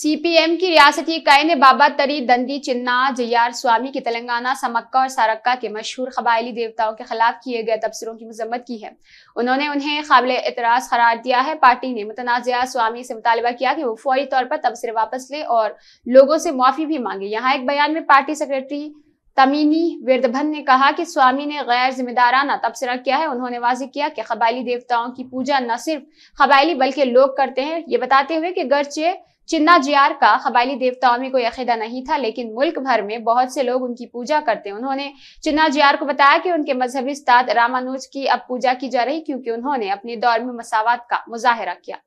CPM की रियासती इकाई ने बाबा तरी दंदी चिन्ना जयार स्वामी की तेलंगाना समक्का और सारक्का के मशहूर कबायली देवताओं के खिलाफ किए गए तबसरों की मजम्मत की है उन्होंने उन्हें काबिल एतराज करार दिया है पार्टी ने मुतनाजिया स्वामी से मुतालबा किया कि वो फौरी तौर पर तबसरे वापस ले और लोगों से मुआफ़ी भी मांगे यहाँ एक बयान में पार्टी सेक्रेटरी तमीनी विरधभन ने कहा कि स्वामी ने गैर जिम्मेदाराना तबसरा किया है उन्होंने वाजी किया कि कबायली देवताओं की पूजा न सिर्फ कबायली बल्कि लोग करते हैं ये बताते हुए कि गरचे चिन्ना जियार का कबायली देवताओं में कोई अकीदा नहीं था लेकिन मुल्क भर में बहुत से लोग उनकी पूजा करते उन्होंने चिन्ना जियार को बताया कि उनके मजहबी उस्ताद रामानुज की अब पूजा की जा रही क्योंकि उन्होंने अपने दौर में मसावत का मुजाहरा किया